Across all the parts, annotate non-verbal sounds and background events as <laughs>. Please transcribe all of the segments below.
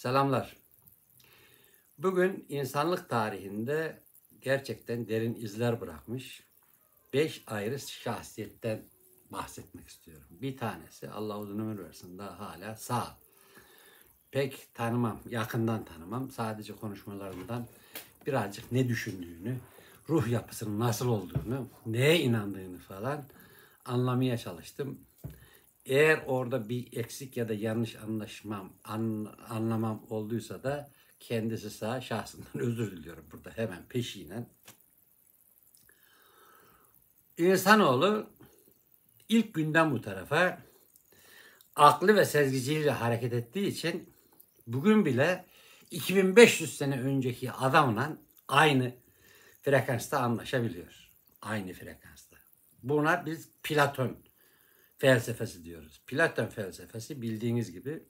Selamlar. Bugün insanlık tarihinde gerçekten derin izler bırakmış beş ayrı şahsiyetten bahsetmek istiyorum. Bir tanesi Allah uzun ömür versin daha hala sağ. Pek tanımam, yakından tanımam. Sadece konuşmalarından birazcık ne düşündüğünü, ruh yapısının nasıl olduğunu, neye inandığını falan anlamaya çalıştım. Eğer orada bir eksik ya da yanlış anlaşmam, an, anlamam olduysa da kendisi sağ şahsından <laughs> özür diliyorum burada hemen peşinen. İnsanoğlu ilk günden bu tarafa aklı ve sezgiciyle hareket ettiği için bugün bile 2500 sene önceki adamla aynı frekansta anlaşabiliyor. Aynı frekansta. Buna biz Platon felsefesi diyoruz. Platon felsefesi bildiğiniz gibi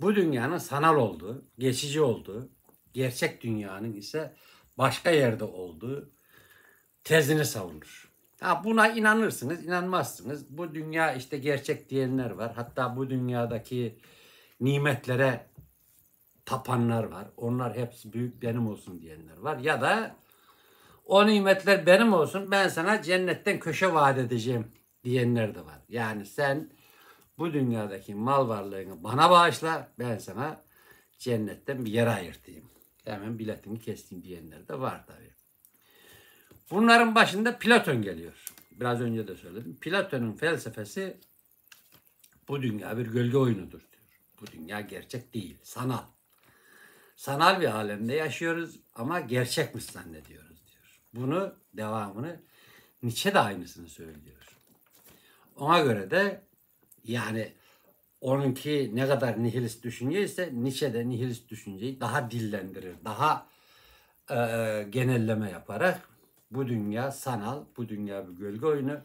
bu dünyanın sanal olduğu, geçici olduğu, gerçek dünyanın ise başka yerde olduğu tezini savunur. Ha buna inanırsınız, inanmazsınız. Bu dünya işte gerçek diyenler var. Hatta bu dünyadaki nimetlere tapanlar var. Onlar hepsi büyük benim olsun diyenler var. Ya da o nimetler benim olsun ben sana cennetten köşe vaat edeceğim diyenler de var. Yani sen bu dünyadaki mal varlığını bana bağışla ben sana cennetten bir yer ayırtayım. Hemen biletini kestim diyenler de var tabi. Bunların başında Platon geliyor. Biraz önce de söyledim. Platon'un felsefesi bu dünya bir gölge oyunudur diyor. Bu dünya gerçek değil, sanal. Sanal bir alemde yaşıyoruz ama gerçekmiş zannediyoruz diyor. Bunu devamını Nietzsche de aynısını söylüyor. Ona göre de yani onunki ne kadar nihilist düşünce ise Nietzsche de nihilist düşünceyi daha dillendirir. Daha e, genelleme yaparak bu dünya sanal, bu dünya bir gölge oyunu.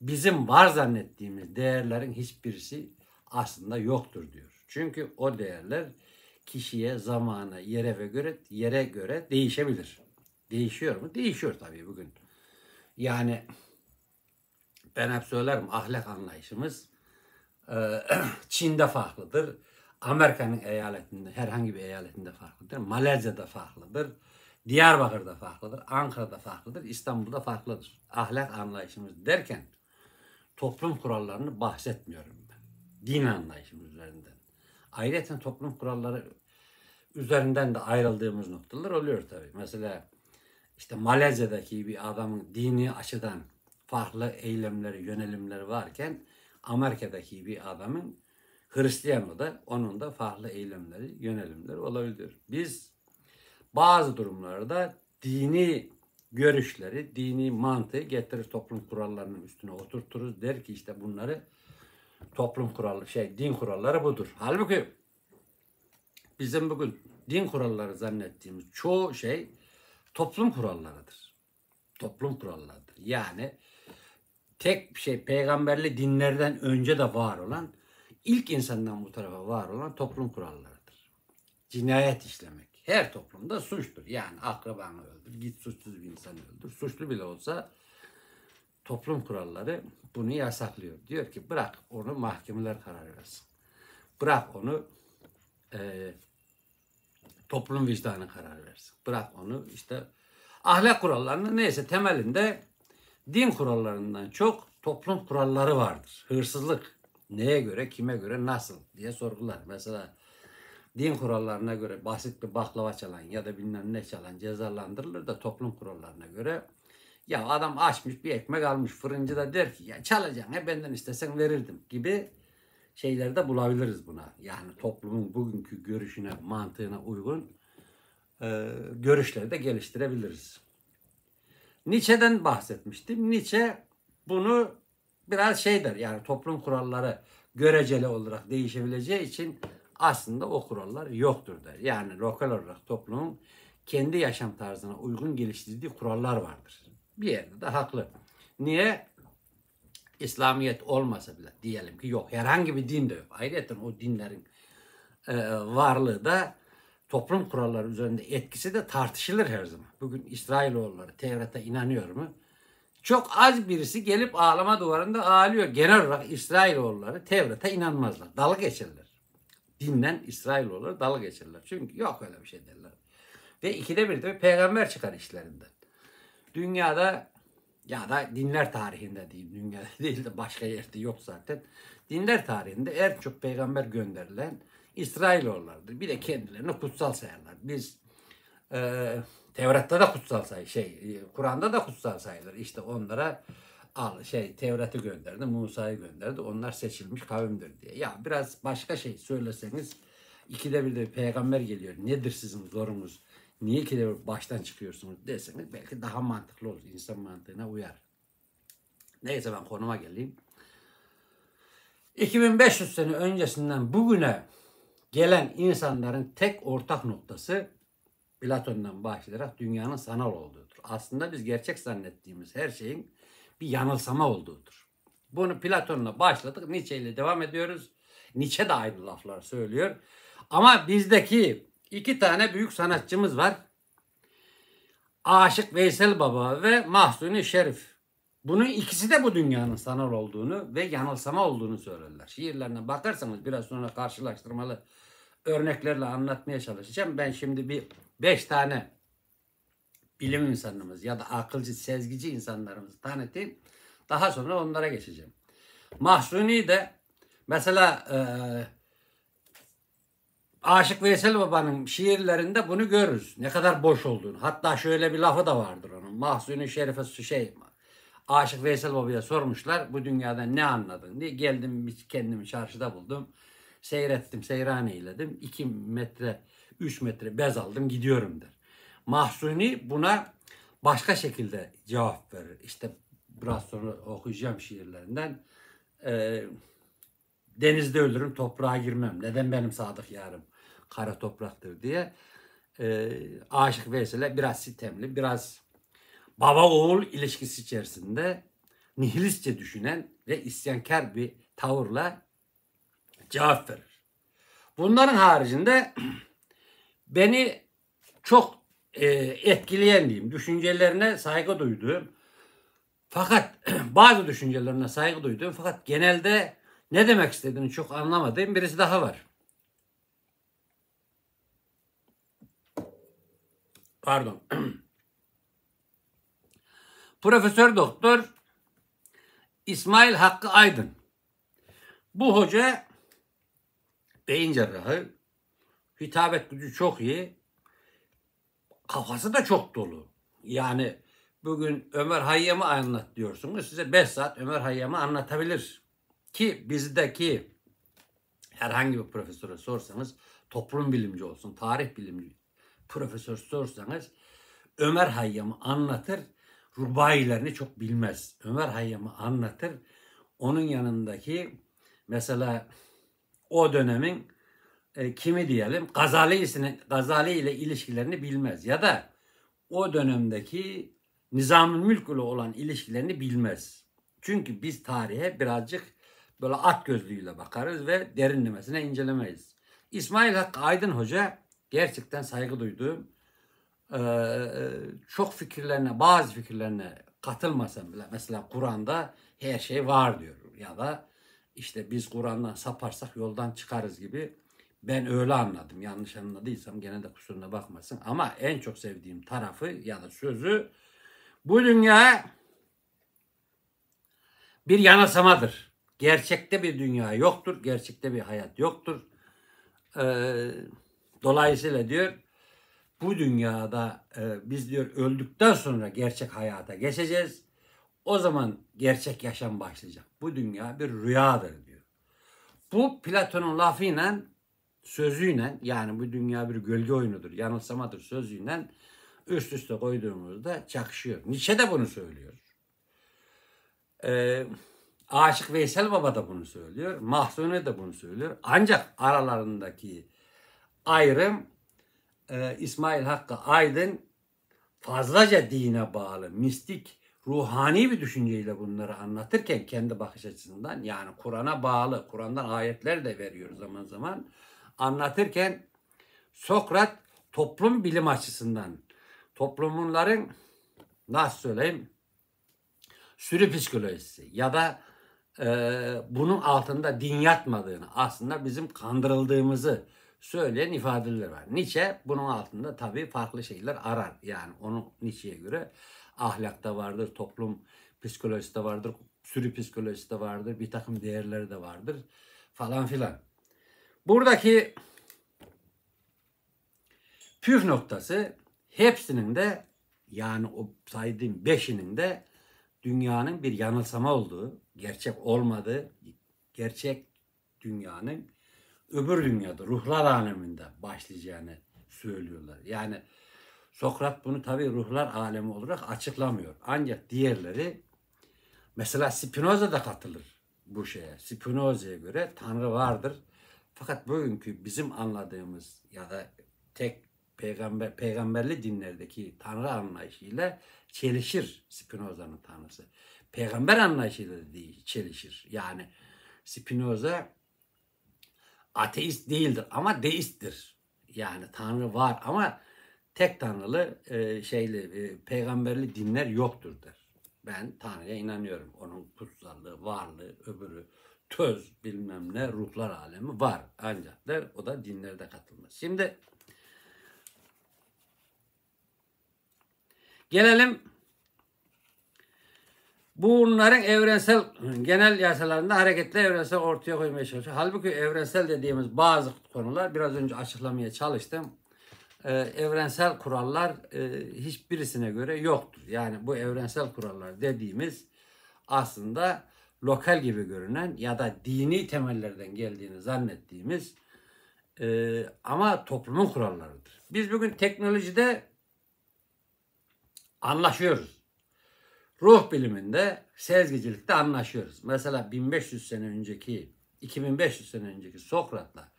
Bizim var zannettiğimiz değerlerin hiçbirisi aslında yoktur diyor. Çünkü o değerler kişiye, zamana, yere ve göre yere göre değişebilir. Değişiyor mu? Değişiyor tabii bugün. Yani ben hep söylerim ahlak anlayışımız e, <clears throat> Çin'de farklıdır. Amerika'nın eyaletinde, herhangi bir eyaletinde farklıdır. Malezya'da farklıdır. Diyarbakır'da farklıdır. Ankara'da farklıdır. İstanbul'da farklıdır. Ahlak anlayışımız derken toplum kurallarını bahsetmiyorum ben. Din anlayışımız üzerinden. Ayrıca toplum kuralları üzerinden de ayrıldığımız noktalar oluyor tabii. Mesela işte Malezya'daki bir adamın dini açıdan farklı eylemleri, yönelimleri varken Amerika'daki bir adamın Hristiyanlı da onun da farklı eylemleri, yönelimleri olabilir. Biz bazı durumlarda dini görüşleri, dini mantığı getirir toplum kurallarının üstüne oturturuz. Der ki işte bunları toplum kuralları, şey din kuralları budur. Halbuki bizim bugün din kuralları zannettiğimiz çoğu şey toplum kurallarıdır. Toplum kurallarıdır. Yani tek şey peygamberli dinlerden önce de var olan ilk insandan bu tarafa var olan toplum kurallarıdır. Cinayet işlemek her toplumda suçtur. Yani akrabanı öldür, git suçsuz bir insanı öldür. Suçlu bile olsa toplum kuralları bunu yasaklıyor. Diyor ki bırak onu mahkemeler karar versin. Bırak onu e, toplum vicdanı karar versin. Bırak onu işte ahlak kurallarının neyse temelinde Din kurallarından çok toplum kuralları vardır. Hırsızlık neye göre, kime göre, nasıl diye sorgular. Mesela din kurallarına göre basit bir baklava çalan ya da bilmem ne çalan cezalandırılır da toplum kurallarına göre ya adam açmış bir ekmek almış fırıncı da der ki ya çalacağım ya benden istesen verirdim gibi şeylerde bulabiliriz buna. Yani toplumun bugünkü görüşüne, mantığına uygun e, görüşleri de geliştirebiliriz. Nietzsche'den bahsetmiştim. Nietzsche bunu biraz şeydir yani toplum kuralları göreceli olarak değişebileceği için aslında o kurallar yoktur der. Yani lokal olarak toplumun kendi yaşam tarzına uygun geliştirdiği kurallar vardır. Bir yerde de haklı. Niye? İslamiyet olmasa bile diyelim ki yok. Herhangi bir din de yok. Ayrıca o dinlerin e, varlığı da toplum kuralları üzerinde etkisi de tartışılır her zaman. Bugün İsrailoğulları Tevrat'a inanıyor mu? Çok az birisi gelip ağlama duvarında ağlıyor. Genel olarak İsrailoğulları Tevrat'a inanmazlar. Dalga geçerler. Dinlen İsrailoğulları dalga geçerler. Çünkü yok öyle bir şey derler. Ve ikide bir de bir peygamber çıkar işlerinden. Dünyada ya da dinler tarihinde değil, dünyada <laughs> değil de başka yerde yok zaten. Dinler tarihinde en çok peygamber gönderilen İsrailoğullarıdır. Bir de kendilerini kutsal sayarlar. Biz e, Tevrat'ta da kutsal say, şey e, Kur'an'da da kutsal sayılır. İşte onlara al şey Tevrat'ı gönderdi, Musa'yı gönderdi. Onlar seçilmiş kavimdir diye. Ya biraz başka şey söyleseniz ikide bir de peygamber geliyor. Nedir sizin zorunuz? Niye ikide bir baştan çıkıyorsunuz deseniz belki daha mantıklı olur. İnsan mantığına uyar. Neyse ben konuma geleyim. 2500 sene öncesinden bugüne gelen insanların tek ortak noktası Platon'dan başlayarak dünyanın sanal olduğudur. Aslında biz gerçek zannettiğimiz her şeyin bir yanılsama olduğudur. Bunu Platon'la başladık. Nietzsche ile devam ediyoruz. Nietzsche de aynı laflar söylüyor. Ama bizdeki iki tane büyük sanatçımız var. Aşık Veysel Baba ve Mahsuni Şerif. Bunun ikisi de bu dünyanın sanal olduğunu ve yanılsama olduğunu söylerler. Şiirlerine bakarsanız biraz sonra karşılaştırmalı örneklerle anlatmaya çalışacağım. Ben şimdi bir beş tane bilim insanımız ya da akılcı, sezgici insanlarımızı tanıtayım. Daha sonra onlara geçeceğim. Mahsuni de mesela e, Aşık Veysel Baba'nın şiirlerinde bunu görürüz. Ne kadar boş olduğunu. Hatta şöyle bir lafı da vardır onun. Mahsuni Şerife şey Aşık Veysel Baba'ya sormuşlar bu dünyada ne anladın diye. Geldim kendimi çarşıda buldum. Seyrettim, seyran eyledim. 2 metre, 3 metre bez aldım gidiyorum der. Mahsuni buna başka şekilde cevap verir. İşte biraz sonra okuyacağım şiirlerinden. Ee, denizde ölürüm, toprağa girmem. Neden benim sadık yarım kara topraktır diye. Ee, Aşık Veysel'e biraz sitemli, biraz baba oğul ilişkisi içerisinde nihilistçe düşünen ve isyankar bir tavırla cevap verir. Bunların haricinde <clears throat> beni çok e, etkileyen diyeyim, düşüncelerine saygı duyduğum fakat <clears throat> bazı düşüncelerine saygı duyduğum fakat genelde ne demek istediğini çok anlamadığım birisi daha var. Pardon. <clears throat> Profesör Doktor İsmail Hakkı Aydın. Bu hoca beyin cerrahı. Hitabet gücü çok iyi. Kafası da çok dolu. Yani bugün Ömer Hayyam'ı anlat diyorsunuz. Size 5 saat Ömer Hayyam'ı anlatabilir. Ki bizdeki herhangi bir profesöre sorsanız toplum bilimci olsun, tarih bilimci profesör sorsanız Ömer Hayyam'ı anlatır. Rubayilerini çok bilmez. Ömer Hayyam'ı anlatır. Onun yanındaki mesela o dönemin e, kimi diyelim Gazali, Gazali ile ilişkilerini bilmez ya da o dönemdeki Nizam-ı Mülk ile olan ilişkilerini bilmez. Çünkü biz tarihe birazcık böyle at gözlüğüyle bakarız ve derinlemesine incelemeyiz. İsmail Hakkı Aydın Hoca gerçekten saygı duyduğum e, e çok fikirlerine bazı fikirlerine katılmasam bile mesela Kur'an'da her şey var diyor ya da işte biz Kur'an'dan saparsak yoldan çıkarız gibi ben öyle anladım. Yanlış anladıysam gene de kusuruna bakmasın. Ama en çok sevdiğim tarafı ya da sözü bu dünya bir yanasamadır. Gerçekte bir dünya yoktur. Gerçekte bir hayat yoktur. Ee, dolayısıyla diyor bu dünyada e, biz diyor öldükten sonra gerçek hayata geçeceğiz. O zaman gerçek yaşam başlayacak. Bu dünya bir rüyadır diyor. Bu Platon'un lafıyla sözüyle yani bu dünya bir gölge oyunudur, yanılsamadır sözüyle üst üste koyduğumuzda çakışıyor. Nietzsche de bunu söylüyor. Ee, Aşık Veysel Baba da bunu söylüyor. Mahsuni de bunu söylüyor. Ancak aralarındaki ayrım e, İsmail Hakkı Aydın fazlaca dine bağlı, mistik ruhani bir düşünceyle bunları anlatırken kendi bakış açısından yani Kur'an'a bağlı, Kur'an'dan ayetler de veriyor zaman zaman anlatırken Sokrat toplum bilim açısından toplumunların nasıl söyleyeyim sürü psikolojisi ya da e, bunun altında din yatmadığını aslında bizim kandırıldığımızı söyleyen ifadeler var. Nietzsche bunun altında tabii farklı şeyler arar. Yani onu Nietzsche'ye göre ahlakta vardır, toplum psikolojisi de vardır, sürü psikolojisi de vardır, bir takım değerleri de vardır falan filan. Buradaki püf noktası hepsinin de yani o saydığım beşinin de dünyanın bir yanılsama olduğu, gerçek olmadığı, gerçek dünyanın öbür dünyada ruhlar aleminde başlayacağını söylüyorlar. Yani Sokrat bunu tabi ruhlar alemi olarak açıklamıyor. Ancak diğerleri mesela Spinoza da katılır bu şeye. Spinoza'ya göre Tanrı vardır. Fakat bugünkü bizim anladığımız ya da tek peygamber peygamberli dinlerdeki Tanrı anlayışıyla çelişir Spinoza'nın Tanrısı. Peygamber anlayışıyla da değil, çelişir. Yani Spinoza ateist değildir ama deisttir. Yani Tanrı var ama tek tanrılı e, şeyli e, peygamberli dinler yoktur der. Ben Tanrı'ya inanıyorum. Onun kutsallığı, varlığı, öbürü, töz bilmem ne ruhlar alemi var ancak der. O da dinlerde katılmaz. Şimdi gelelim Bunların evrensel genel yasalarında hareketli evrensel ortaya koymaya çalışıyor. Halbuki evrensel dediğimiz bazı konular biraz önce açıklamaya çalıştım e, evrensel kurallar e, hiçbirisine göre yoktur. Yani bu evrensel kurallar dediğimiz aslında lokal gibi görünen ya da dini temellerden geldiğini zannettiğimiz e, ama toplumun kurallarıdır. Biz bugün teknolojide anlaşıyoruz. Ruh biliminde, sezgicilikte anlaşıyoruz. Mesela 1500 sene önceki, 2500 sene önceki Sokrat'la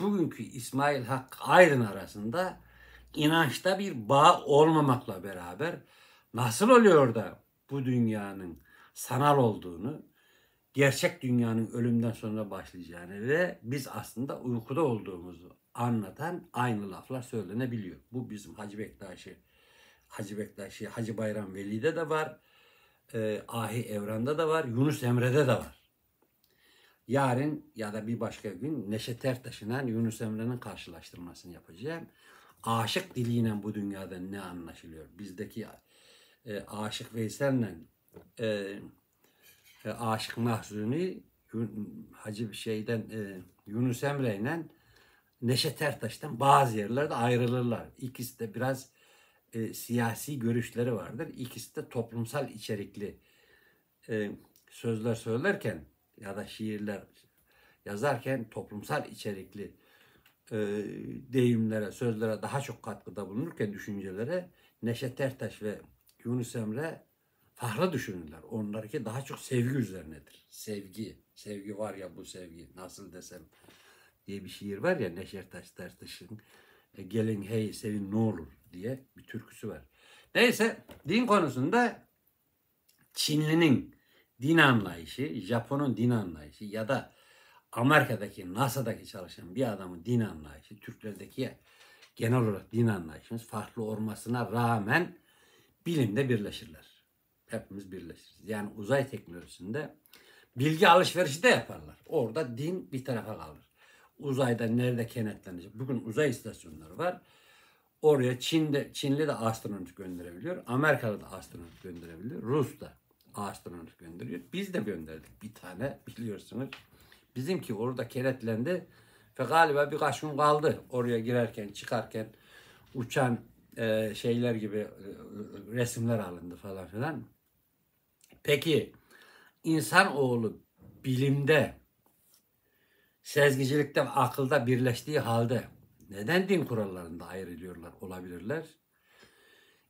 bugünkü İsmail Hakkı Aydın arasında inançta bir bağ olmamakla beraber nasıl oluyor da bu dünyanın sanal olduğunu, gerçek dünyanın ölümden sonra başlayacağını ve biz aslında uykuda olduğumuzu anlatan aynı laflar söylenebiliyor. Bu bizim Hacı Bektaş'ı, Hacı Bektaş'ı, Hacı Bayram Veli'de de var, e, Ahi Evran'da da var, Yunus Emre'de de var. Yarın ya da bir başka gün Neşet Ertaş'ın Yunus Emre'nin karşılaştırmasını yapacağım. Aşık diliyle bu dünyada ne anlaşılıyor? Bizdeki e, Aşık Veysel'le e, e Aşık Mahzuni Hacı şeyden e, Yunus Emre'yle Neşet Ertaş'tan bazı yerlerde ayrılırlar. İkisi de biraz e, siyasi görüşleri vardır. İkisi de toplumsal içerikli e, sözler söylerken ya da şiirler yazarken toplumsal içerikli e, deyimlere, sözlere daha çok katkıda bulunurken düşüncelere Neşet Ertaş ve Yunus Emre fahra düşünürler. Onlarki daha çok sevgi üzerinedir. Sevgi, sevgi var ya bu sevgi nasıl desem diye bir şiir var ya Neşet Ertaş'ın e, gelin hey sevin ne olur diye bir türküsü var. Neyse din konusunda Çinli'nin din anlayışı, Japon'un din anlayışı ya da Amerika'daki NASA'daki çalışan bir adamın din anlayışı, Türklerdeki genel olarak din anlayışımız farklı olmasına rağmen bilimde birleşirler. Hepimiz birleşiriz. Yani uzay teknolojisinde bilgi alışverişi de yaparlar. Orada din bir tarafa kalır. Uzayda nerede kenetlenecek? Bugün uzay istasyonları var. Oraya Çin'de Çinli de astronot gönderebiliyor. Amerika'da da astronot gönderebiliyor. Rus da araştırmalar gönderiyor. Biz de gönderdik bir tane biliyorsunuz. Bizimki orada kenetlendi ve galiba birkaç gün kaldı oraya girerken çıkarken uçan e, şeyler gibi e, resimler alındı falan filan. Peki insan oğlu bilimde, sezgicilikte ve akılda birleştiği halde neden din kurallarında ayrılıyorlar olabilirler?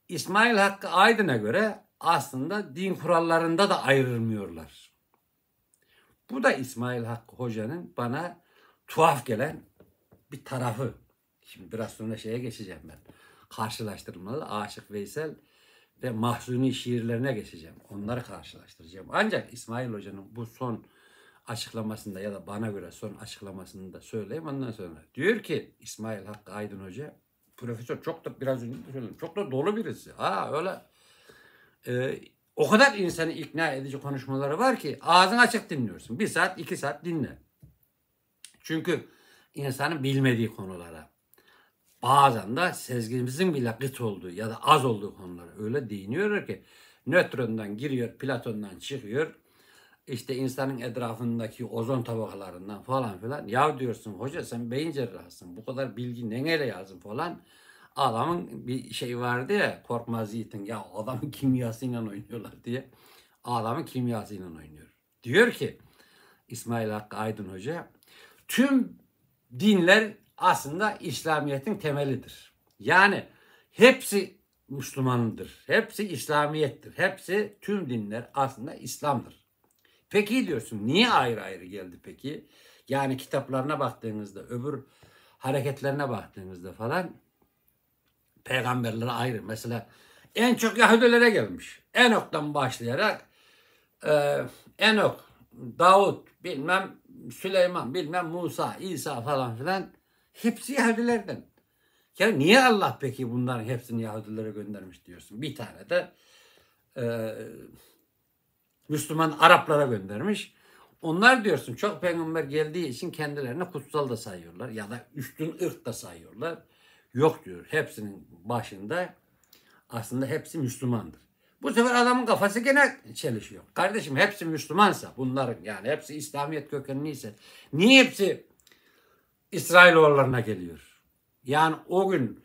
İsmail Hakkı Aydın'a göre aslında din kurallarında da ayrılmıyorlar. Bu da İsmail Hakkı Hoca'nın bana tuhaf gelen bir tarafı. Şimdi biraz sonra şeye geçeceğim ben. Karşılaştırmalı Aşık Veysel ve Mahzuni şiirlerine geçeceğim. Onları karşılaştıracağım. Ancak İsmail Hoca'nın bu son açıklamasında ya da bana göre son açıklamasını da söyleyeyim ondan sonra. Diyor ki İsmail Hakkı Aydın Hoca, profesör çok da biraz önce söyledim, çok da dolu birisi. Ha öyle e, o kadar insanı ikna edici konuşmaları var ki ağzını açık dinliyorsun. Bir saat, iki saat dinle. Çünkü insanın bilmediği konulara bazen de sezgimizin bile kıt olduğu ya da az olduğu konulara öyle değiniyor ki nötrondan giriyor, Platon'dan çıkıyor. İşte insanın etrafındaki ozon tabakalarından falan filan. Ya diyorsun hoca sen beyin cerrahısın bu kadar bilgi neyle yazın falan. Adamın bir şey vardı ya korkmaz yiğitin ya adamın <laughs> kimyasıyla oynuyorlar diye. Adamın kimyasıyla oynuyor. Diyor ki İsmail Hakkı Aydın Hoca tüm dinler aslında İslamiyet'in temelidir. Yani hepsi Müslümandır. Hepsi İslamiyettir. Hepsi tüm dinler aslında İslam'dır. Peki diyorsun niye ayrı ayrı geldi peki? Yani kitaplarına baktığınızda öbür hareketlerine baktığınızda falan peygamberlere ayrı. Mesela en çok Yahudilere gelmiş. Enok'tan başlayarak e, Enok, Davut, bilmem Süleyman, bilmem Musa, İsa falan filan hepsi Yahudilerden. Ya niye Allah peki bunların hepsini Yahudilere göndermiş diyorsun? Bir tane de e, Müslüman Araplara göndermiş. Onlar diyorsun çok peygamber geldiği için kendilerini kutsal da sayıyorlar ya da üstün ırk da sayıyorlar. Yok diyor. Hepsinin başında aslında hepsi Müslümandır. Bu sefer adamın kafası gene çelişiyor. Kardeşim hepsi Müslümansa bunların yani hepsi İslamiyet kökenliyse niye hepsi İsrailoğullarına geliyor? Yani o gün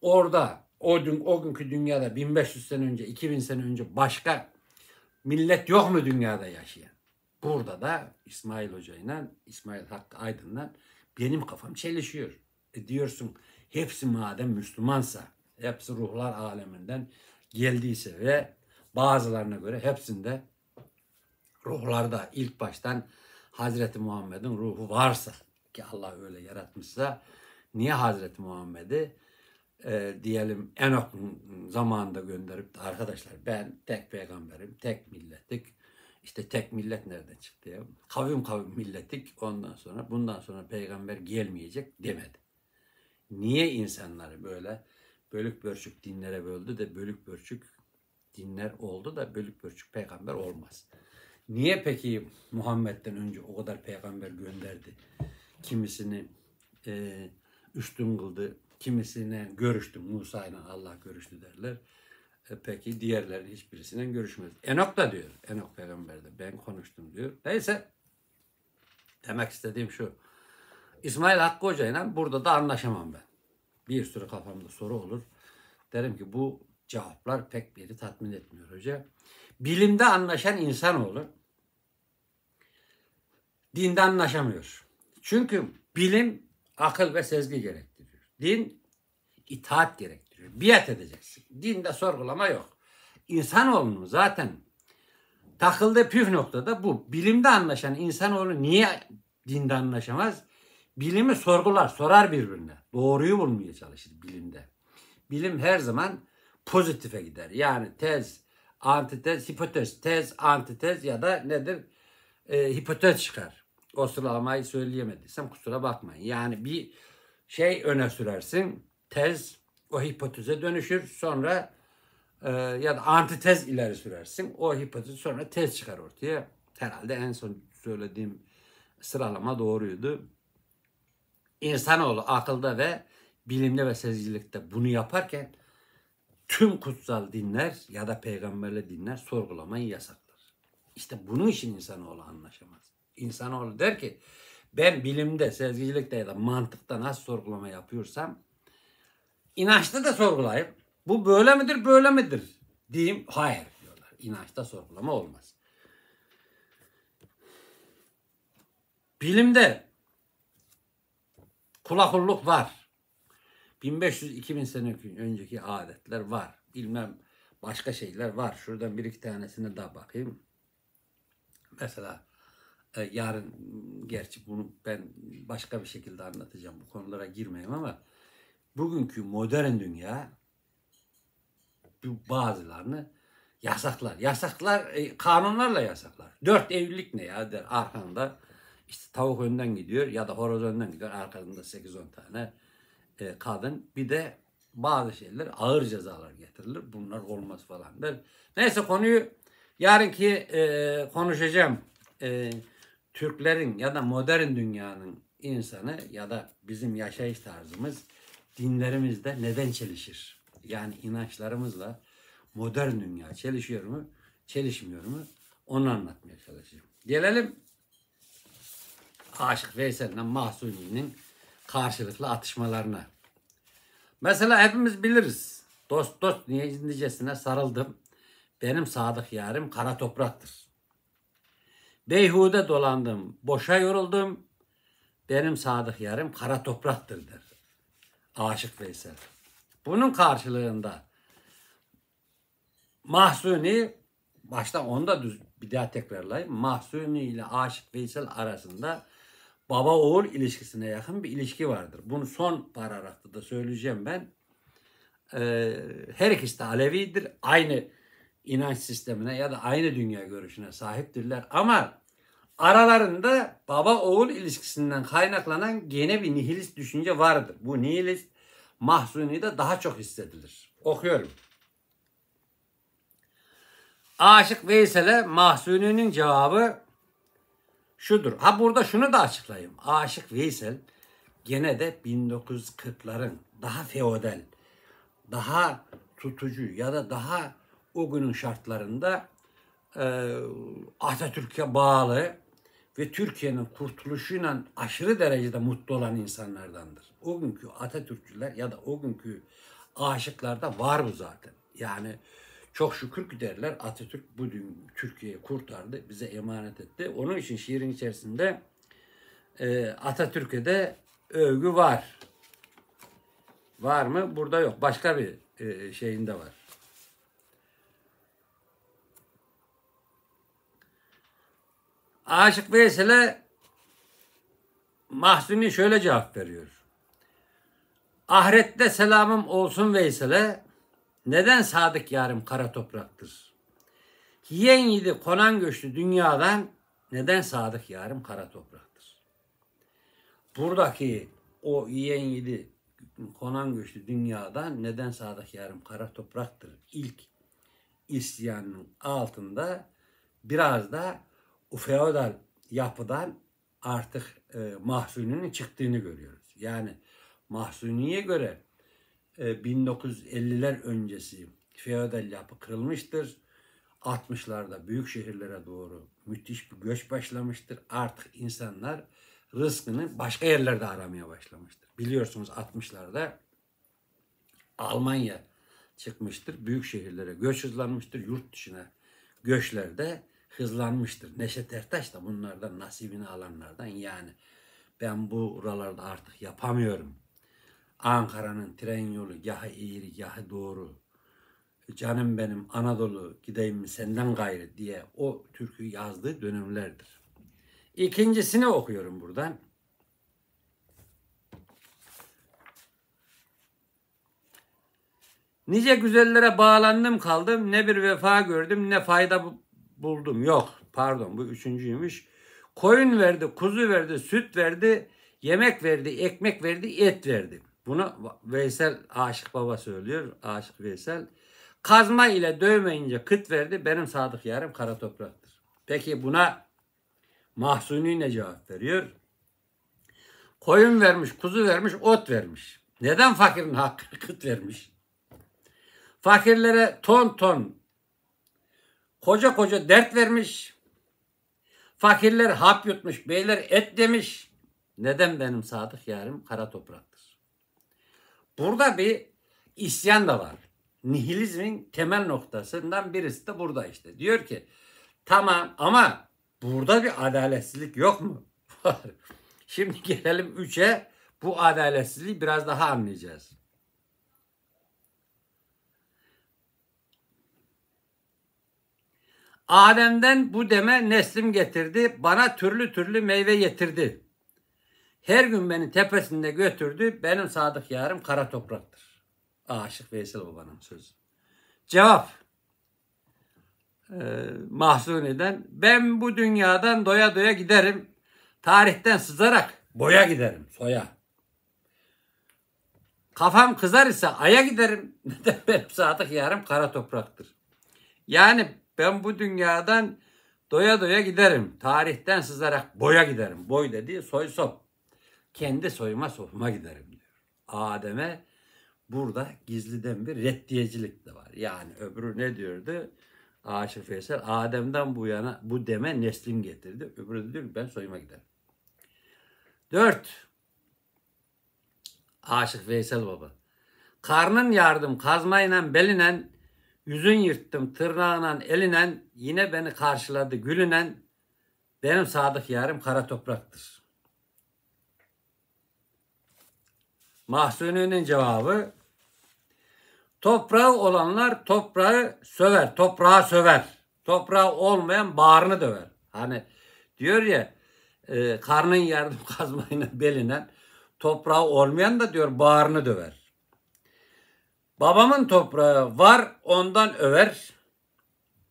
orada o gün o günkü dünyada 1500 sene önce 2000 sene önce başka millet yok mu dünyada yaşayan? Burada da İsmail Hoca ile İsmail Hakkı Aydın'la benim kafam çelişiyor. E diyorsun hepsi madem Müslümansa, hepsi ruhlar aleminden geldiyse ve bazılarına göre hepsinde ruhlarda ilk baştan Hazreti Muhammed'in ruhu varsa ki Allah öyle yaratmışsa niye Hazreti Muhammed'i e, diyelim Enok'un zamanında gönderip de arkadaşlar ben tek peygamberim, tek millettik. işte tek millet nereden çıktı ya? Kavim kavim millettik. Ondan sonra bundan sonra peygamber gelmeyecek demedi niye insanları böyle bölük bölçük dinlere böldü de bölük bölçük dinler oldu da bölük bölçük peygamber olmaz. Niye peki Muhammed'den önce o kadar peygamber gönderdi? Kimisini e, üstün kıldı, kimisine görüştü. Musa ile Allah görüştü derler. E, peki diğerlerinin hiçbirisine görüşmedi. Enok da diyor. Enok peygamber de ben konuştum diyor. Neyse demek istediğim şu. İsmail Hakkı Hoca ile burada da anlaşamam ben. Bir sürü kafamda soru olur. Derim ki bu cevaplar pek beni tatmin etmiyor hoca. Bilimde anlaşan insan olur. Dinde anlaşamıyor. Çünkü bilim akıl ve sezgi gerektiriyor. Din itaat gerektiriyor. Biat edeceksin. Dinde sorgulama yok. İnsanoğlunun zaten takıldığı püf noktada bu. Bilimde anlaşan insanoğlu niye dinde anlaşamaz? Bilimi sorgular, sorar birbirine. Doğruyu bulmaya çalışır bilimde. Bilim her zaman pozitife gider. Yani tez, antitez, hipotez, tez, antitez ya da nedir? E, hipotez çıkar. O sıralamayı söyleyemediysem kusura bakmayın. Yani bir şey öne sürersin, tez o hipoteze dönüşür. Sonra e, ya da antitez ileri sürersin. O hipotez sonra tez çıkar ortaya. Herhalde en son söylediğim sıralama doğruydu. İnsanoğlu akılda ve bilimde ve sezicilikte bunu yaparken tüm kutsal dinler ya da peygamberli dinler sorgulamayı yasaklar. İşte bunun için insanoğlu anlaşamaz. İnsanoğlu der ki ben bilimde, sezgicilikte ya da mantıkta nasıl sorgulama yapıyorsam inançta da sorgulayıp bu böyle midir böyle midir diyeyim. Hayır diyorlar. İnançta sorgulama olmaz. Bilimde Kula var. 1500-2000 sene önceki adetler var. Bilmem başka şeyler var. Şuradan bir iki tanesine daha bakayım. Mesela e, yarın gerçi bunu ben başka bir şekilde anlatacağım. Bu konulara girmeyeyim ama bugünkü modern dünya bazılarını yasaklar. Yasaklar e, kanunlarla yasaklar. Dört evlilik ne ya der arkanda işte tavuk önden gidiyor ya da horoz önden gidiyor. Arkasında 8-10 tane e, kadın. Bir de bazı şeyler ağır cezalar getirilir. Bunlar olmaz falan der. Neyse konuyu yarınki e, konuşacağım. E, Türklerin ya da modern dünyanın insanı ya da bizim yaşayış tarzımız dinlerimizde neden çelişir? Yani inançlarımızla modern dünya çelişiyor mu, çelişmiyor mu? Onu anlatmaya çalışacağım. Gelelim Aşık Veysel ile Mahsuni'nin karşılıklı atışmalarına. Mesela hepimiz biliriz. Dost dost niye nicesine sarıldım. Benim sadık yarım kara topraktır. Beyhude dolandım, boşa yoruldum. Benim sadık yarım kara topraktır der. Aşık Veysel. Bunun karşılığında Mahsuni başta onda düz, bir daha tekrarlayayım. Mahsuni ile Aşık Veysel arasında baba oğul ilişkisine yakın bir ilişki vardır. Bunu son paragrafta da söyleyeceğim ben. Ee, her ikisi de Alevidir. Aynı inanç sistemine ya da aynı dünya görüşüne sahiptirler. Ama aralarında baba oğul ilişkisinden kaynaklanan gene bir nihilist düşünce vardır. Bu nihilist mahzuni de daha çok hissedilir. Okuyorum. Aşık Veysel'e Mahsuni'nin cevabı şudur. Ha burada şunu da açıklayayım. Aşık Veysel gene de 1940'ların daha feodal, daha tutucu ya da daha o günün şartlarında e, Atatürk'e bağlı ve Türkiye'nin kurtuluşuyla aşırı derecede mutlu olan insanlardandır. O günkü Atatürkçüler ya da o günkü aşıklarda var bu zaten. Yani çok şükür ki derler Atatürk bu Türkiye'yi kurtardı, bize emanet etti. Onun için şiirin içerisinde e, Atatürk'e de övgü var. Var mı? Burada yok. Başka bir e, şeyinde var. Aşık Veysel'e Mahzuni şöyle cevap veriyor. Ahirette selamım olsun Veysel'e neden sadık yarım kara topraktır? Yiyen yedi konan göçtü dünyadan neden sadık yarım kara topraktır? Buradaki o yiyen yedi konan göçtü dünyadan neden sadık yarım kara topraktır? İlk isyanın altında biraz da o feodal yapıdan artık e, mahsulünün çıktığını görüyoruz. Yani mahsuniye göre 1950'ler ee, öncesi feodal yapı kırılmıştır. 60'larda büyük şehirlere doğru müthiş bir göç başlamıştır. Artık insanlar rızkını başka yerlerde aramaya başlamıştır. Biliyorsunuz 60'larda Almanya çıkmıştır. Büyük şehirlere göç hızlanmıştır. Yurt dışına Göçler de hızlanmıştır. Neşet Ertaş da bunlardan nasibini alanlardan yani ben bu buralarda artık yapamıyorum Ankara'nın tren yolu yaha eğri yaha doğru. Canım benim Anadolu gideyim mi senden gayrı diye o türkü yazdığı dönemlerdir. İkincisini okuyorum buradan. Nice güzellere bağlandım kaldım. Ne bir vefa gördüm ne fayda buldum. Yok pardon bu üçüncüymüş. Koyun verdi, kuzu verdi, süt verdi, yemek verdi, ekmek verdi, et verdi. Bunu Veysel Aşık Baba söylüyor. Aşık Veysel. Kazma ile dövmeyince kıt verdi. Benim sadık yarım kara topraktır. Peki buna Mahsuni ne cevap veriyor? Koyun vermiş, kuzu vermiş, ot vermiş. Neden fakirin hakkı <laughs> kıt vermiş? Fakirlere ton ton koca koca dert vermiş. Fakirler hap yutmuş, beyler et demiş. Neden benim sadık yarım kara toprak? Burada bir isyan da var. Nihilizmin temel noktasından birisi de burada işte. Diyor ki tamam ama burada bir adaletsizlik yok mu? Var. <laughs> Şimdi gelelim 3'e bu adaletsizliği biraz daha anlayacağız. Adem'den bu deme neslim getirdi, bana türlü türlü meyve getirdi. Her gün beni tepesinde götürdü. Benim sadık yarım kara topraktır. Aşık Veysel Baba'nın sözü. Cevap. Ee, Mahsuni'den. Ben bu dünyadan doya doya giderim. Tarihten sızarak boya giderim. Soya. Kafam kızar ise aya giderim. <laughs> Neden benim sadık yarım kara topraktır. Yani ben bu dünyadan doya doya giderim. Tarihten sızarak boya giderim. Boy dediği soy sop kendi soyuma sofuma giderim diyor. Adem'e burada gizliden bir reddiyecilik de var. Yani öbürü ne diyordu? Aşık Veysel Adem'den bu yana bu deme neslim getirdi. Öbürü de diyor ki ben soyuma giderim. Dört. Aşık Veysel Baba. Karnın yardım kazmayla belinen yüzün yırttım tırnağına elinen yine beni karşıladı gülünen benim sadık yarım kara topraktır. Mahsuni'nin cevabı toprağı olanlar toprağı söver, toprağa söver. Toprağı olmayan bağrını döver. Hani diyor ya e, karnın yardım <laughs> kazmayla belinen toprağı olmayan da diyor bağrını döver. Babamın toprağı var ondan över.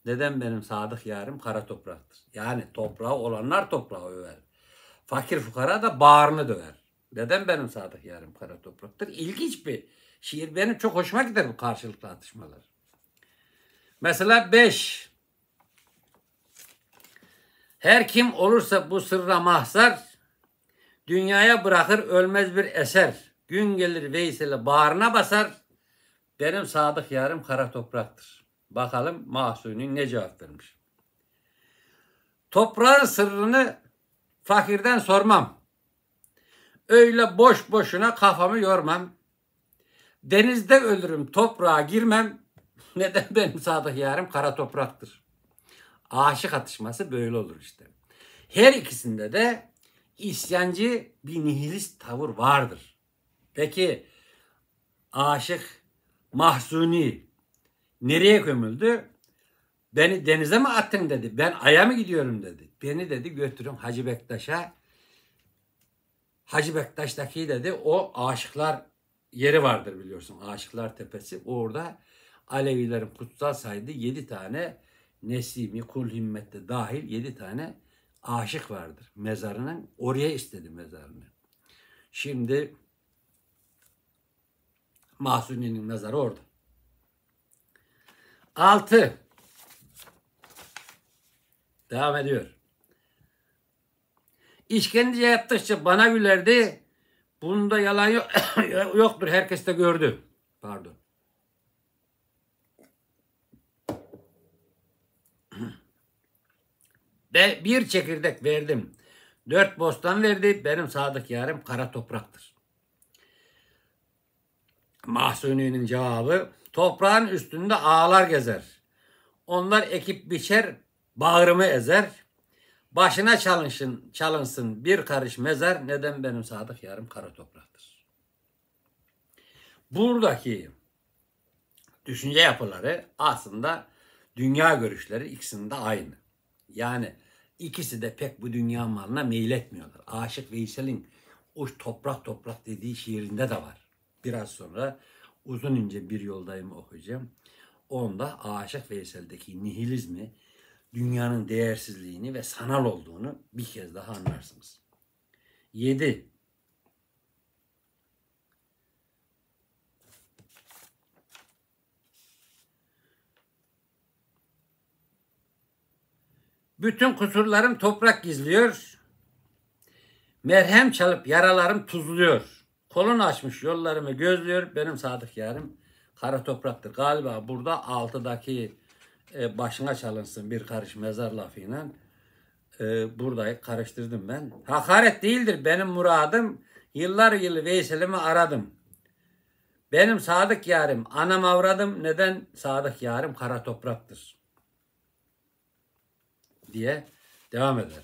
Dedem benim sadık yarım kara topraktır. Yani toprağı olanlar toprağı över. Fakir fukara da bağrını döver. Neden benim sadık yarım kara topraktır? İlginç bir şiir. Benim çok hoşuma gider bu karşılıklı atışmalar. Mesela 5. Her kim olursa bu sırra mahzar, dünyaya bırakır ölmez bir eser. Gün gelir Veysel'e bağrına basar, benim sadık yarım kara topraktır. Bakalım Mahsuni ne cevap vermiş. Toprağın sırrını fakirden sormam. Öyle boş boşuna kafamı yormam. Denizde ölürüm, toprağa girmem. <laughs> Neden benim sadık yarım kara topraktır. Aşık atışması böyle olur işte. Her ikisinde de isyancı bir nihilist tavır vardır. Peki aşık Mahzuni nereye gömüldü? Beni denize mi attın dedi. Ben aya mı gidiyorum dedi. Beni dedi götürün Hacı Bektaş'a Hacı Bektaş'taki de o aşıklar yeri vardır biliyorsun. Aşıklar Tepesi. Orada Alevilerin kutsal saydığı yedi tane Nesimi, Kul Himmet'te dahil yedi tane aşık vardır. Mezarının oraya istedi mezarını. Şimdi Mahsuni'nin mezarı orada. Altı. Devam ediyor. İşkence yaptıkça bana gülerdi. Bunda yalan yok, <coughs> yoktur. Herkes de gördü. Pardon. <coughs> Ve bir çekirdek verdim. Dört bostan verdi. Benim sadık yarım kara topraktır. Mahsuni'nin cevabı toprağın üstünde ağlar gezer. Onlar ekip biçer, bağrımı ezer. Başına çalınsın, çalınsın bir karış mezar neden benim sadık yarım kara topraktır. Buradaki düşünce yapıları aslında dünya görüşleri ikisinde aynı. Yani ikisi de pek bu dünya malına meyil etmiyorlar. Aşık Veysel'in o toprak toprak dediği şiirinde de var. Biraz sonra uzun ince bir yoldayım okuyacağım. Onda Aşık Veysel'deki nihilizmi, dünyanın değersizliğini ve sanal olduğunu bir kez daha anlarsınız. 7. Bütün kusurlarım toprak gizliyor. Merhem çalıp yaralarım tuzluyor. Kolun açmış yollarımı gözlüyor. Benim sadık yarım kara topraktır. Galiba burada altıdaki e, başına çalınsın bir karış mezar lafıyla. E, burada karıştırdım ben. Hakaret değildir benim muradım. Yıllar yılı Veysel'imi aradım. Benim sadık yarım anam avradım. Neden sadık yarım kara topraktır? Diye devam eder.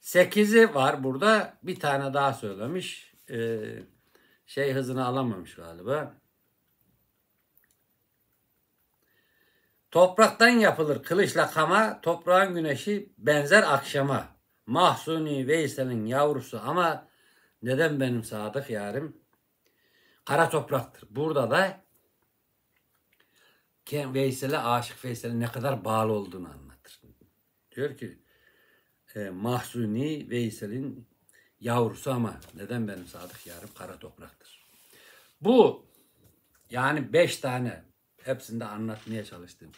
Sekizi var burada. Bir tane daha söylemiş. Ee, şey hızını alamamış galiba. Topraktan yapılır kılıçla kama, toprağın güneşi benzer akşama. Mahsuni Veysel'in yavrusu ama neden benim sadık yarim? Kara topraktır. Burada da Veysel'e, Aşık Veysel'e ne kadar bağlı olduğunu anlatır. Diyor ki e, Mahsuni Veysel'in yavrusu ama neden benim sadık yarım kara topraktır. Bu yani beş tane hepsinde anlatmaya çalıştım.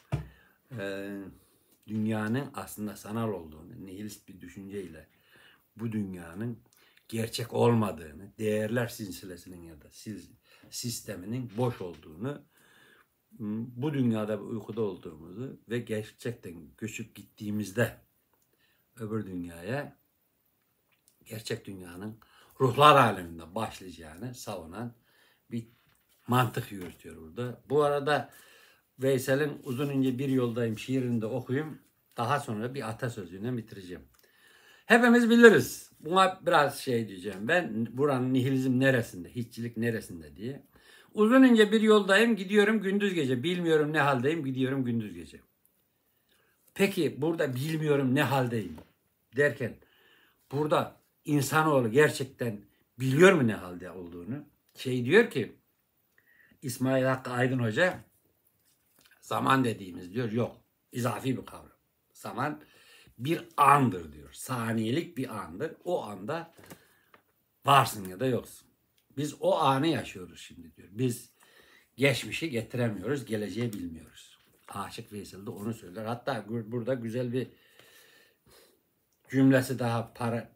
Ee, dünyanın aslında sanal olduğunu, nihilist bir düşünceyle bu dünyanın gerçek olmadığını, değerler silsilesinin ya da sisteminin boş olduğunu, ıı, bu dünyada uykuda olduğumuzu ve gerçekten göçüp gittiğimizde öbür dünyaya gerçek dünyanın ruhlar aleminde başlayacağını savunan mantık yürütüyor burada. Bu arada Veysel'in Uzun ince Bir Yoldayım şiirini de okuyayım. Daha sonra bir atasözüyle bitireceğim. Hepimiz biliriz. Buna biraz şey diyeceğim ben. Buranın nihilizm neresinde, hiççilik neresinde diye. Uzun ince bir yoldayım, gidiyorum gündüz gece. Bilmiyorum ne haldeyim, gidiyorum gündüz gece. Peki burada bilmiyorum ne haldeyim derken burada insanoğlu gerçekten biliyor mu ne halde olduğunu? Şey diyor ki İsmail Hakkı Aydın Hoca zaman dediğimiz diyor yok. İzafi bir kavram. Zaman bir andır diyor. Saniyelik bir andır. O anda varsın ya da yoksun. Biz o anı yaşıyoruz şimdi diyor. Biz geçmişi getiremiyoruz, geleceği bilmiyoruz. Aşık Veysel de onu söyler. Hatta burada güzel bir cümlesi daha para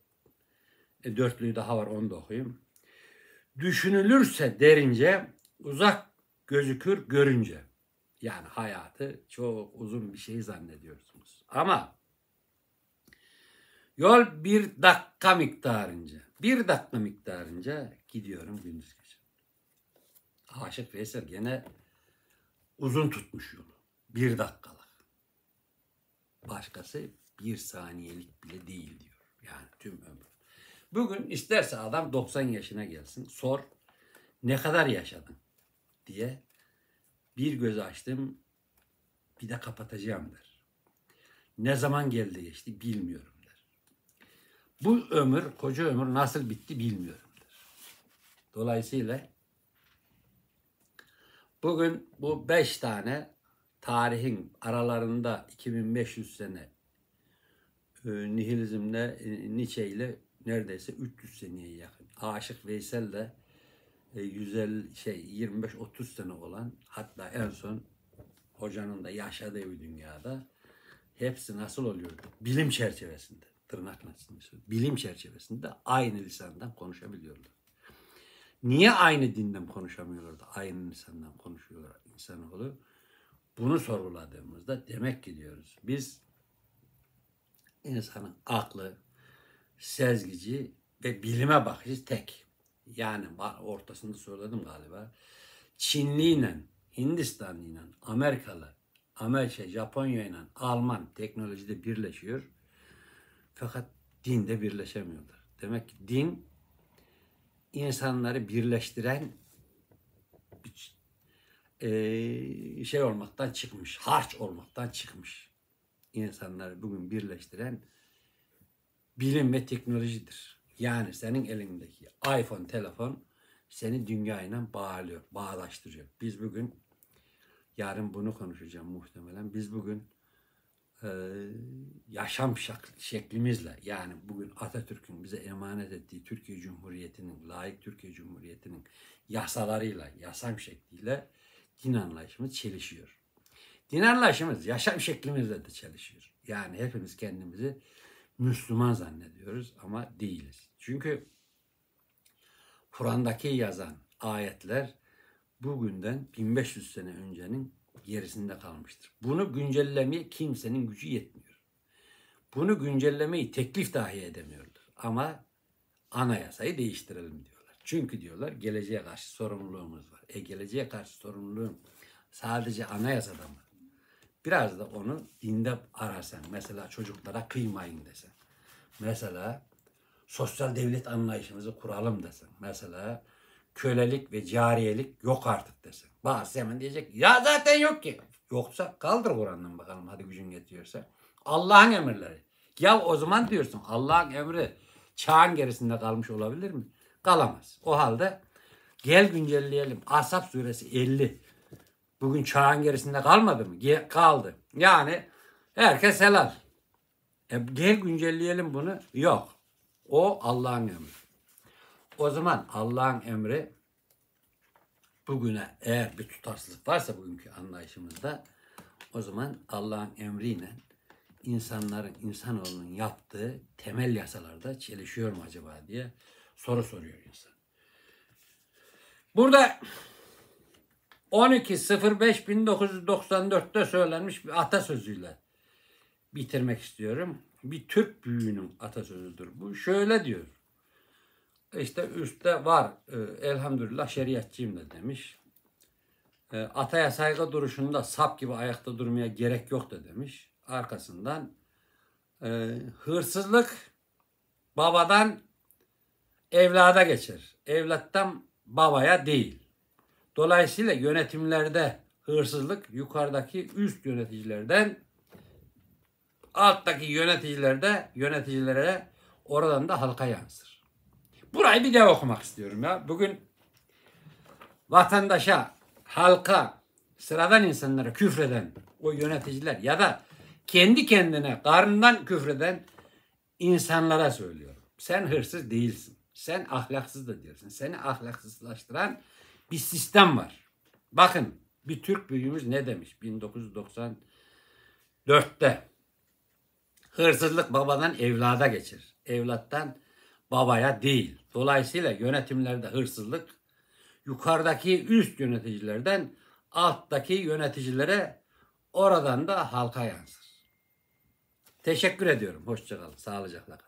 e, dörtlüğü daha var onu da okuyayım. Düşünülürse derince uzak gözükür görünce. Yani hayatı çok uzun bir şey zannediyorsunuz. Ama yol bir dakika miktarınca, bir dakika miktarınca gidiyorum gündüz gece. Aşık Veysel gene uzun tutmuş yolu. Bir dakikalık. Başkası bir saniyelik bile değil diyor. Yani tüm ömür. Bugün isterse adam 90 yaşına gelsin. Sor ne kadar yaşadın? diye bir göz açtım bir de kapatacağım der. Ne zaman geldi geçti bilmiyorum der. Bu ömür, koca ömür nasıl bitti bilmiyorum der. Dolayısıyla bugün bu beş tane tarihin aralarında 2500 sene e, nihilizmle e, Nietzsche ile neredeyse 300 seneye yakın. Aşık Veysel de 150 e, şey 25-30 sene olan hatta en son hocanın da yaşadığı bir dünyada hepsi nasıl oluyor? Bilim çerçevesinde tırnak nasıl bilim çerçevesinde aynı lisandan konuşabiliyorlar. Niye aynı dinden konuşamıyorlar da aynı lisandan konuşuyorlar insanoğlu? Bunu sorguladığımızda demek ki diyoruz. Biz insanın aklı, sezgici ve bilime bakışı tek. Yani ortasında söyledim galiba. Çinli ile, Hindistanlı ile, Amerikalı, Amerika, Japonya ile Alman teknolojide birleşiyor. Fakat dinde birleşemiyorlar. Demek ki din insanları birleştiren bir e, şey olmaktan çıkmış, harç olmaktan çıkmış. İnsanları bugün birleştiren bilim ve teknolojidir. Yani senin elindeki iPhone telefon seni dünyayla bağlıyor, bağlaştırıyor. Biz bugün, yarın bunu konuşacağım muhtemelen. Biz bugün e, yaşam şeklimizle yani bugün Atatürk'ün bize emanet ettiği Türkiye Cumhuriyeti'nin, layık Türkiye Cumhuriyeti'nin yasalarıyla, yaşam şekliyle din anlayışımız çelişiyor. Din anlayışımız, yaşam şeklimizle de çelişiyor. Yani hepimiz kendimizi Müslüman zannediyoruz ama değiliz. Çünkü Kur'an'daki yazan ayetler bugünden 1500 sene öncenin gerisinde kalmıştır. Bunu güncellemeye kimsenin gücü yetmiyor. Bunu güncellemeyi teklif dahi edemiyorlar. Ama anayasayı değiştirelim diyorlar. Çünkü diyorlar geleceğe karşı sorumluluğumuz var. E geleceğe karşı sorumluluğum sadece anayasadan var. Biraz da onu dinde ararsan Mesela çocuklara kıymayın desen. Mesela sosyal devlet anlayışımızı kuralım desen. Mesela kölelik ve cariyelik yok artık desin Bazısı hemen diyecek ya zaten yok ki. Yoksa kaldır Kur'an'dan bakalım hadi gücün yetiyorsa. Allah'ın emirleri. Ya o zaman diyorsun Allah'ın emri çağın gerisinde kalmış olabilir mi? Kalamaz. O halde gel güncelleyelim. Asap suresi 50. Bugün çağın gerisinde kalmadı mı? kaldı. Yani herkes helal. E, gel güncelleyelim bunu. Yok. O Allah'ın emri. O zaman Allah'ın emri bugüne eğer bir tutarsızlık varsa bugünkü anlayışımızda o zaman Allah'ın emriyle insanların, insanoğlunun yaptığı temel yasalarda çelişiyor mu acaba diye soru soruyor insan. Burada 12.05.1994'te söylenmiş bir atasözüyle bitirmek istiyorum. Bir Türk büyüğünün atasözüdür bu. Şöyle diyor. İşte üstte var e, elhamdülillah şeriatçıyım da demiş. E, ataya saygı duruşunda sap gibi ayakta durmaya gerek yok da demiş. Arkasından e, hırsızlık babadan evlada geçer. Evlattan babaya değil. Dolayısıyla yönetimlerde hırsızlık yukarıdaki üst yöneticilerden alttaki yöneticilerde yöneticilere oradan da halka yansır. Burayı bir daha okumak istiyorum ya. Bugün vatandaşa, halka, sıradan insanlara küfreden o yöneticiler ya da kendi kendine karnından küfreden insanlara söylüyorum. Sen hırsız değilsin. Sen ahlaksız da diyorsun. Seni ahlaksızlaştıran bir sistem var. Bakın bir Türk büyüğümüz ne demiş 1994'te? Hırsızlık babadan evlada geçir. Evlattan babaya değil. Dolayısıyla yönetimlerde hırsızlık yukarıdaki üst yöneticilerden alttaki yöneticilere oradan da halka yansır. Teşekkür ediyorum. Hoşçakalın. Sağlıcakla kalın.